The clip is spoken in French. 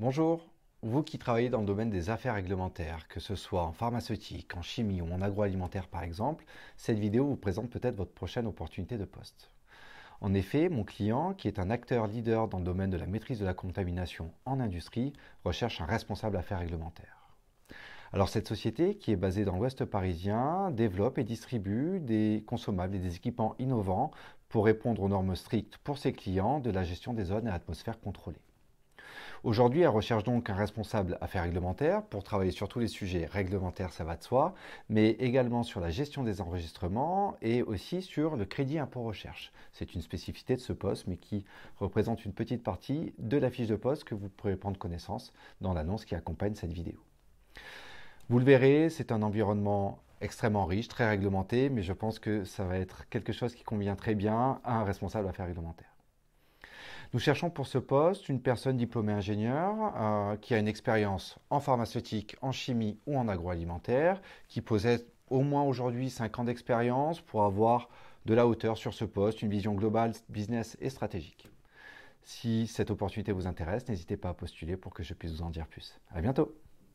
Bonjour, vous qui travaillez dans le domaine des affaires réglementaires, que ce soit en pharmaceutique, en chimie ou en agroalimentaire par exemple, cette vidéo vous présente peut-être votre prochaine opportunité de poste. En effet, mon client, qui est un acteur leader dans le domaine de la maîtrise de la contamination en industrie, recherche un responsable affaires réglementaires. Alors cette société, qui est basée dans l'Ouest parisien, développe et distribue des consommables et des équipements innovants pour répondre aux normes strictes pour ses clients de la gestion des zones à atmosphère contrôlée. Aujourd'hui, elle recherche donc un responsable affaires réglementaires pour travailler sur tous les sujets réglementaires, ça va de soi, mais également sur la gestion des enregistrements et aussi sur le crédit impôt recherche. C'est une spécificité de ce poste, mais qui représente une petite partie de la fiche de poste que vous pourrez prendre connaissance dans l'annonce qui accompagne cette vidéo. Vous le verrez, c'est un environnement extrêmement riche, très réglementé, mais je pense que ça va être quelque chose qui convient très bien à un responsable affaires réglementaires. Nous cherchons pour ce poste une personne diplômée ingénieur euh, qui a une expérience en pharmaceutique, en chimie ou en agroalimentaire, qui possède au moins aujourd'hui 5 ans d'expérience pour avoir de la hauteur sur ce poste, une vision globale, business et stratégique. Si cette opportunité vous intéresse, n'hésitez pas à postuler pour que je puisse vous en dire plus. À bientôt!